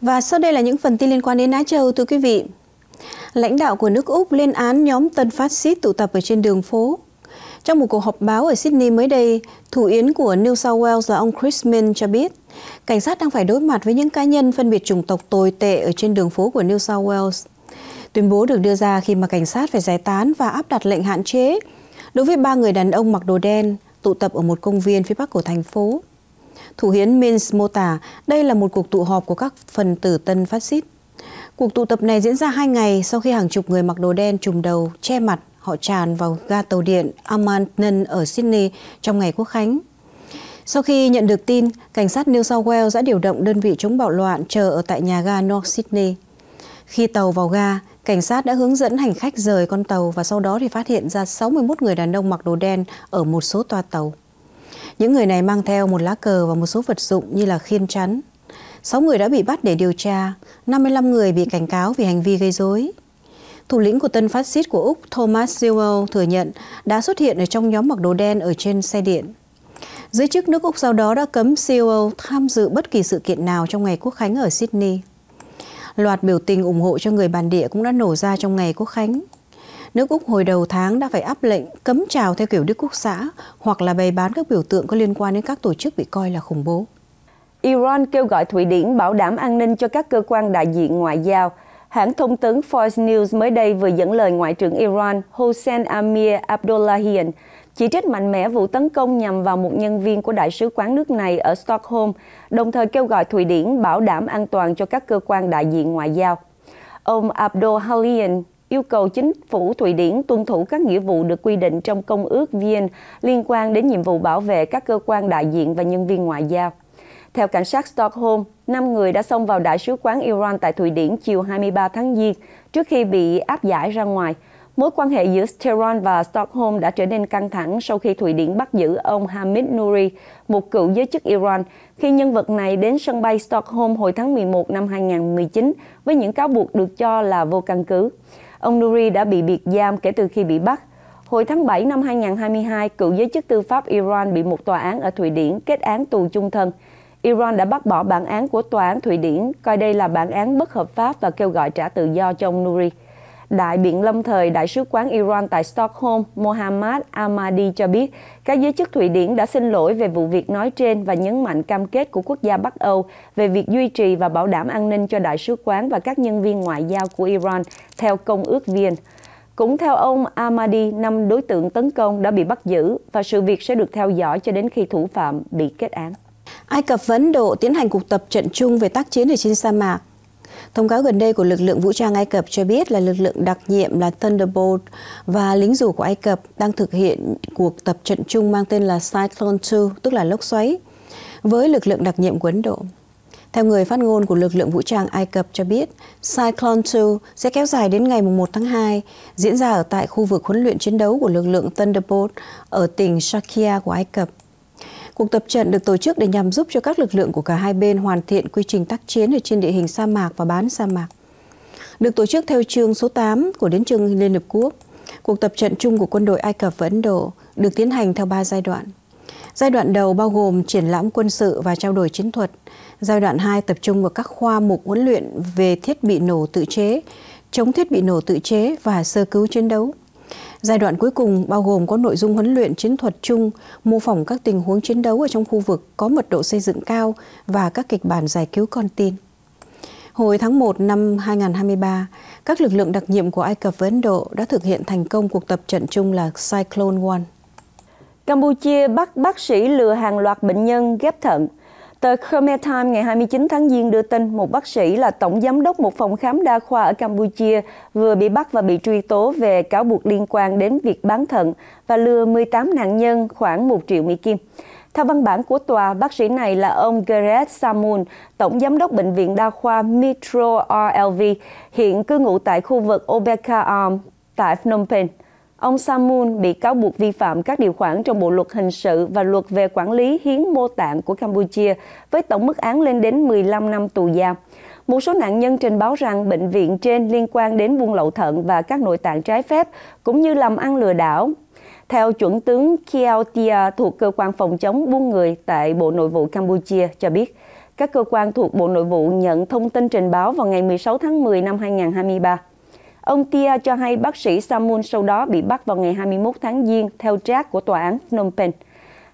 Và sau đây là những phần tin liên quan đến Á Châu, thưa quý vị. Lãnh đạo của nước Úc lên án nhóm tân phát xít tụ tập ở trên đường phố. Trong một cuộc họp báo ở Sydney mới đây, thủ yến của New South Wales là ông Chris Min cho biết, cảnh sát đang phải đối mặt với những cá nhân phân biệt chủng tộc tồi tệ ở trên đường phố của New South Wales. Tuyên bố được đưa ra khi mà cảnh sát phải giải tán và áp đặt lệnh hạn chế đối với ba người đàn ông mặc đồ đen tụ tập ở một công viên phía bắc của thành phố. Thủ hiến Minsk mô tả đây là một cuộc tụ họp của các phần tử tân phát xít. Cuộc tụ tập này diễn ra hai ngày sau khi hàng chục người mặc đồ đen trùm đầu, che mặt, họ tràn vào ga tàu điện Amandnen ở Sydney trong ngày quốc khánh. Sau khi nhận được tin, cảnh sát New South Wales đã điều động đơn vị chống bạo loạn chờ ở tại nhà ga North Sydney. Khi tàu vào ga, cảnh sát đã hướng dẫn hành khách rời con tàu và sau đó thì phát hiện ra 61 người đàn ông mặc đồ đen ở một số toa tàu. Những người này mang theo một lá cờ và một số vật dụng như là khiên chắn. 6 người đã bị bắt để điều tra, 55 người bị cảnh cáo vì hành vi gây dối. Thủ lĩnh của tân phát xít của Úc Thomas Sewell thừa nhận đã xuất hiện ở trong nhóm mặc đồ đen ở trên xe điện. Giới chức nước Úc sau đó đã cấm Sewell tham dự bất kỳ sự kiện nào trong ngày quốc khánh ở Sydney. Loạt biểu tình ủng hộ cho người bản địa cũng đã nổ ra trong ngày quốc khánh. Nước Úc hồi đầu tháng đã phải áp lệnh cấm chào theo kiểu Đức Quốc xã hoặc là bày bán các biểu tượng có liên quan đến các tổ chức bị coi là khủng bố. Iran kêu gọi Thụy Điển bảo đảm an ninh cho các cơ quan đại diện ngoại giao. Hãng thông tấn Fox News mới đây vừa dẫn lời Ngoại trưởng Iran Hossein Amir Abdullahian chỉ trích mạnh mẽ vụ tấn công nhằm vào một nhân viên của đại sứ quán nước này ở Stockholm, đồng thời kêu gọi Thụy Điển bảo đảm an toàn cho các cơ quan đại diện ngoại giao. Ông Abdul Halian yêu cầu chính phủ Thụy Điển tuân thủ các nghĩa vụ được quy định trong Công ước Viên liên quan đến nhiệm vụ bảo vệ các cơ quan đại diện và nhân viên ngoại giao. Theo cảnh sát Stockholm, 5 người đã xông vào Đại sứ quán Iran tại Thụy Điển chiều 23 tháng Giêng trước khi bị áp giải ra ngoài. Mối quan hệ giữa Tehran và Stockholm đã trở nên căng thẳng sau khi Thụy Điển bắt giữ ông Hamid Nouri, một cựu giới chức Iran, khi nhân vật này đến sân bay Stockholm hồi tháng 11 năm 2019 với những cáo buộc được cho là vô căn cứ. Ông Nuri đã bị biệt giam kể từ khi bị bắt. Hồi tháng 7 năm 2022, cựu giới chức tư pháp Iran bị một tòa án ở Thụy Điển kết án tù chung thân. Iran đã bác bỏ bản án của tòa án Thụy Điển, coi đây là bản án bất hợp pháp và kêu gọi trả tự do cho ông Nuri. Đại biện lâm thời Đại sứ quán Iran tại Stockholm, Mohammad Ahmadi cho biết, các giới chức Thụy Điển đã xin lỗi về vụ việc nói trên và nhấn mạnh cam kết của quốc gia Bắc Âu về việc duy trì và bảo đảm an ninh cho Đại sứ quán và các nhân viên ngoại giao của Iran theo Công ước Viên. Cũng theo ông Ahmadi, năm đối tượng tấn công đã bị bắt giữ và sự việc sẽ được theo dõi cho đến khi thủ phạm bị kết án. Ai Cập và Ấn Độ tiến hành cuộc tập trận chung về tác chiến ở trên sa mạc. Thông cáo gần đây của lực lượng vũ trang Ai Cập cho biết là lực lượng đặc nhiệm là Thunderbolt và lính rủ của Ai Cập đang thực hiện cuộc tập trận chung mang tên là Cyclone 2, tức là lốc xoáy, với lực lượng đặc nhiệm của Ấn Độ. Theo người phát ngôn của lực lượng vũ trang Ai Cập cho biết, Cyclone 2 sẽ kéo dài đến ngày 1 tháng 2, diễn ra ở tại khu vực huấn luyện chiến đấu của lực lượng Thunderbolt ở tỉnh Shakia của Ai Cập. Cuộc tập trận được tổ chức để nhằm giúp cho các lực lượng của cả hai bên hoàn thiện quy trình tác chiến ở trên địa hình sa mạc và bán sa mạc. Được tổ chức theo chương số 8 của Hiến chương Liên Hợp Quốc, cuộc tập trận chung của quân đội Ai Cập và Ấn Độ được tiến hành theo 3 giai đoạn. Giai đoạn đầu bao gồm triển lãm quân sự và trao đổi chiến thuật. Giai đoạn 2 tập trung vào các khoa mục huấn luyện về thiết bị nổ tự chế, chống thiết bị nổ tự chế và sơ cứu chiến đấu. Giai đoạn cuối cùng bao gồm có nội dung huấn luyện chiến thuật chung, mô phỏng các tình huống chiến đấu ở trong khu vực có mật độ xây dựng cao và các kịch bản giải cứu con tin. Hồi tháng 1 năm 2023, các lực lượng đặc nhiệm của Ai Cập và Ấn Độ đã thực hiện thành công cuộc tập trận chung là Cyclone One. Campuchia bắt bác sĩ lừa hàng loạt bệnh nhân ghép thận – Tờ Khmer Time ngày 29 tháng Giêng đưa tin một bác sĩ là tổng giám đốc một phòng khám đa khoa ở Campuchia vừa bị bắt và bị truy tố về cáo buộc liên quan đến việc bán thận và lừa 18 nạn nhân khoảng 1 triệu Mỹ Kim. Theo văn bản của tòa, bác sĩ này là ông Gareth Samun, tổng giám đốc bệnh viện đa khoa Metro RLV, hiện cư ngụ tại khu vực Obeka Arm tại Phnom Penh. Ông Samun bị cáo buộc vi phạm các điều khoản trong Bộ Luật Hình sự và Luật về Quản lý Hiến mô tạng của Campuchia với tổng mức án lên đến 15 năm tù giam. Một số nạn nhân trình báo rằng bệnh viện trên liên quan đến buôn lậu thận và các nội tạng trái phép, cũng như làm ăn lừa đảo. Theo chuẩn tướng Kiao Tia thuộc Cơ quan Phòng chống buôn người tại Bộ Nội vụ Campuchia cho biết, các cơ quan thuộc Bộ Nội vụ nhận thông tin trình báo vào ngày 16 tháng 10 năm 2023. Ông Tia cho hay bác sĩ Samun sau đó bị bắt vào ngày 21 tháng Giêng theo trác của tòa án Phnom Penh.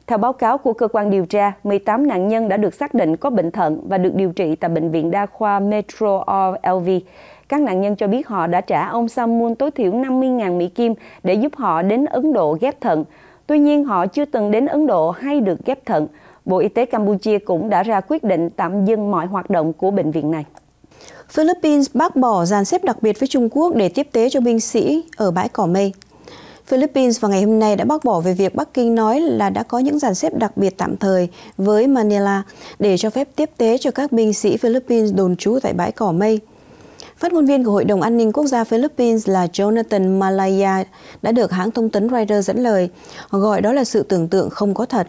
Theo báo cáo của cơ quan điều tra, 18 nạn nhân đã được xác định có bệnh thận và được điều trị tại Bệnh viện Đa khoa Metro LV. Các nạn nhân cho biết họ đã trả ông Samun tối thiểu 50.000 Mỹ Kim để giúp họ đến Ấn Độ ghép thận. Tuy nhiên, họ chưa từng đến Ấn Độ hay được ghép thận. Bộ Y tế Campuchia cũng đã ra quyết định tạm dừng mọi hoạt động của bệnh viện này. Philippines bác bỏ dàn xếp đặc biệt với Trung Quốc để tiếp tế cho binh sĩ ở bãi cỏ mây. Philippines vào ngày hôm nay đã bác bỏ về việc Bắc Kinh nói là đã có những dàn xếp đặc biệt tạm thời với Manila để cho phép tiếp tế cho các binh sĩ Philippines đồn trú tại bãi cỏ mây. Phát ngôn viên của Hội đồng An ninh Quốc gia Philippines là Jonathan Malaya đã được hãng thông tấn Reuters dẫn lời, gọi đó là sự tưởng tượng không có thật.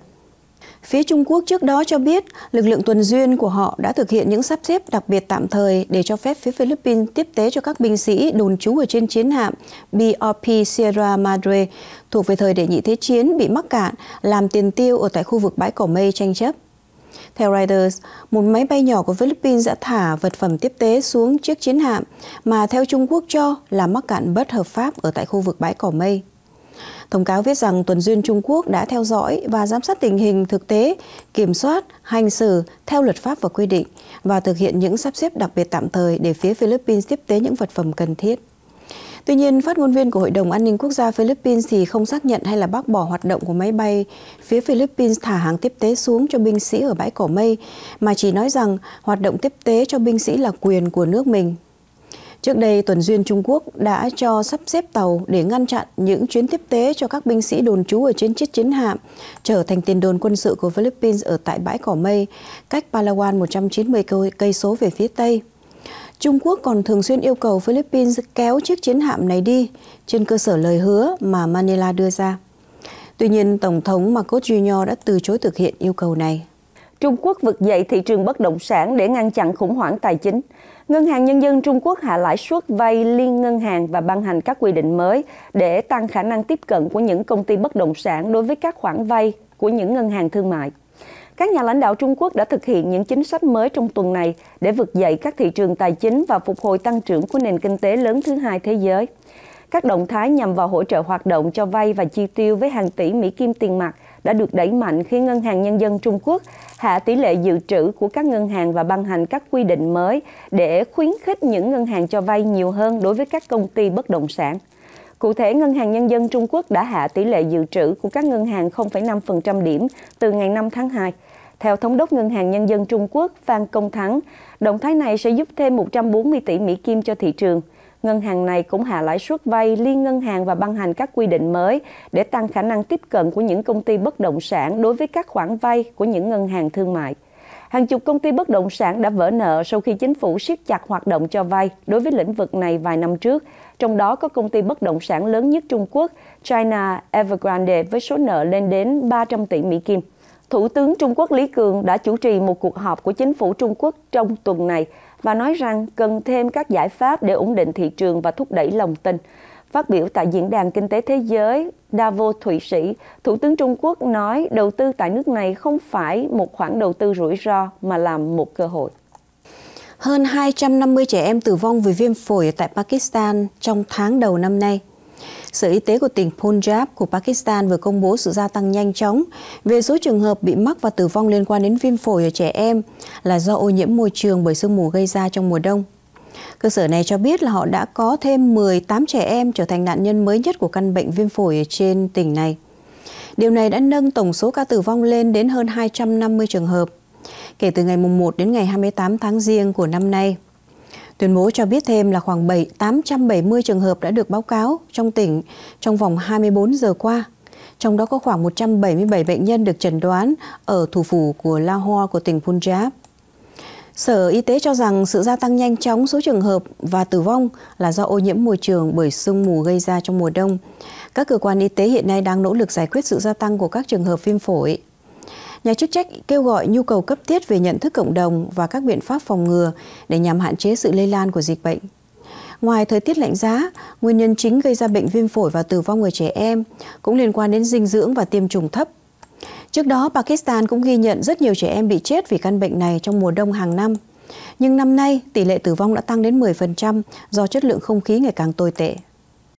Phía Trung Quốc trước đó cho biết lực lượng tuần duyên của họ đã thực hiện những sắp xếp đặc biệt tạm thời để cho phép phía Philippines tiếp tế cho các binh sĩ đồn trú ở trên chiến hạm BRP Sierra Madre thuộc về thời đệ nhị thế chiến bị mắc cạn làm tiền tiêu ở tại khu vực bãi cỏ mây tranh chấp. Theo Reuters, một máy bay nhỏ của Philippines đã thả vật phẩm tiếp tế xuống chiếc chiến hạm mà theo Trung Quốc cho là mắc cạn bất hợp pháp ở tại khu vực bãi cỏ mây. Thông cáo viết rằng tuần duyên Trung Quốc đã theo dõi và giám sát tình hình thực tế, kiểm soát, hành xử theo luật pháp và quy định và thực hiện những sắp xếp đặc biệt tạm thời để phía Philippines tiếp tế những vật phẩm cần thiết. Tuy nhiên, phát ngôn viên của Hội đồng An ninh Quốc gia Philippines thì không xác nhận hay là bác bỏ hoạt động của máy bay phía Philippines thả hàng tiếp tế xuống cho binh sĩ ở bãi cỏ mây, mà chỉ nói rằng hoạt động tiếp tế cho binh sĩ là quyền của nước mình Trước đây, Tuần Duyên Trung Quốc đã cho sắp xếp tàu để ngăn chặn những chuyến tiếp tế cho các binh sĩ đồn trú ở trên chiếc chiến hạm, trở thành tiền đồn quân sự của Philippines ở tại bãi cỏ mây, cách Palawan 190 cây số về phía Tây. Trung Quốc còn thường xuyên yêu cầu Philippines kéo chiếc chiến hạm này đi trên cơ sở lời hứa mà Manila đưa ra. Tuy nhiên, Tổng thống Marcos Jr. đã từ chối thực hiện yêu cầu này. Trung Quốc vực dậy thị trường bất động sản để ngăn chặn khủng hoảng tài chính. Ngân hàng Nhân dân Trung Quốc hạ lãi suất vay liên ngân hàng và ban hành các quy định mới để tăng khả năng tiếp cận của những công ty bất động sản đối với các khoản vay của những ngân hàng thương mại. Các nhà lãnh đạo Trung Quốc đã thực hiện những chính sách mới trong tuần này để vực dậy các thị trường tài chính và phục hồi tăng trưởng của nền kinh tế lớn thứ hai thế giới. Các động thái nhằm vào hỗ trợ hoạt động cho vay và chi tiêu với hàng tỷ Mỹ Kim tiền mặt đã được đẩy mạnh khi Ngân hàng Nhân dân Trung Quốc hạ tỷ lệ dự trữ của các ngân hàng và ban hành các quy định mới để khuyến khích những ngân hàng cho vay nhiều hơn đối với các công ty bất động sản. Cụ thể, Ngân hàng Nhân dân Trung Quốc đã hạ tỷ lệ dự trữ của các ngân hàng 0,5% điểm từ ngày 5 tháng 2. Theo Thống đốc Ngân hàng Nhân dân Trung Quốc Phan Công Thắng, động thái này sẽ giúp thêm 140 tỷ Mỹ Kim cho thị trường – ngân hàng này cũng hạ lãi suất vay liên ngân hàng và ban hành các quy định mới để tăng khả năng tiếp cận của những công ty bất động sản đối với các khoản vay của những ngân hàng thương mại. Hàng chục công ty bất động sản đã vỡ nợ sau khi chính phủ siết chặt hoạt động cho vay đối với lĩnh vực này vài năm trước, trong đó có công ty bất động sản lớn nhất Trung Quốc, China Evergrande với số nợ lên đến 300 tỷ Mỹ Kim. Thủ tướng Trung Quốc Lý Cường đã chủ trì một cuộc họp của chính phủ Trung Quốc trong tuần này và nói rằng cần thêm các giải pháp để ổn định thị trường và thúc đẩy lòng tin. Phát biểu tại Diễn đàn Kinh tế Thế giới Davos Thụy Sĩ, Thủ tướng Trung Quốc nói đầu tư tại nước này không phải một khoản đầu tư rủi ro mà là một cơ hội. Hơn 250 trẻ em tử vong vì viêm phổi tại Pakistan trong tháng đầu năm nay – Sở Y tế của tỉnh Punjab của Pakistan vừa công bố sự gia tăng nhanh chóng về số trường hợp bị mắc và tử vong liên quan đến viêm phổi ở trẻ em là do ô nhiễm môi trường bởi sương mù gây ra trong mùa đông. Cơ sở này cho biết là họ đã có thêm 18 trẻ em trở thành nạn nhân mới nhất của căn bệnh viêm phổi ở trên tỉnh này. Điều này đã nâng tổng số ca tử vong lên đến hơn 250 trường hợp kể từ ngày 1 đến ngày 28 tháng Giêng của năm nay. Tuyên bố cho biết thêm là khoảng 7, 870 trường hợp đã được báo cáo trong tỉnh trong vòng 24 giờ qua. Trong đó có khoảng 177 bệnh nhân được chẩn đoán ở thủ phủ của Lahore của tỉnh Punjab. Sở Y tế cho rằng sự gia tăng nhanh chóng số trường hợp và tử vong là do ô nhiễm môi trường bởi sương mù gây ra trong mùa đông. Các cơ quan y tế hiện nay đang nỗ lực giải quyết sự gia tăng của các trường hợp viêm phổi Nhà chức trách kêu gọi nhu cầu cấp thiết về nhận thức cộng đồng và các biện pháp phòng ngừa để nhằm hạn chế sự lây lan của dịch bệnh. Ngoài thời tiết lạnh giá, nguyên nhân chính gây ra bệnh viêm phổi và tử vong người trẻ em cũng liên quan đến dinh dưỡng và tiêm chủng thấp. Trước đó, Pakistan cũng ghi nhận rất nhiều trẻ em bị chết vì căn bệnh này trong mùa đông hàng năm. Nhưng năm nay, tỷ lệ tử vong đã tăng đến 10% do chất lượng không khí ngày càng tồi tệ.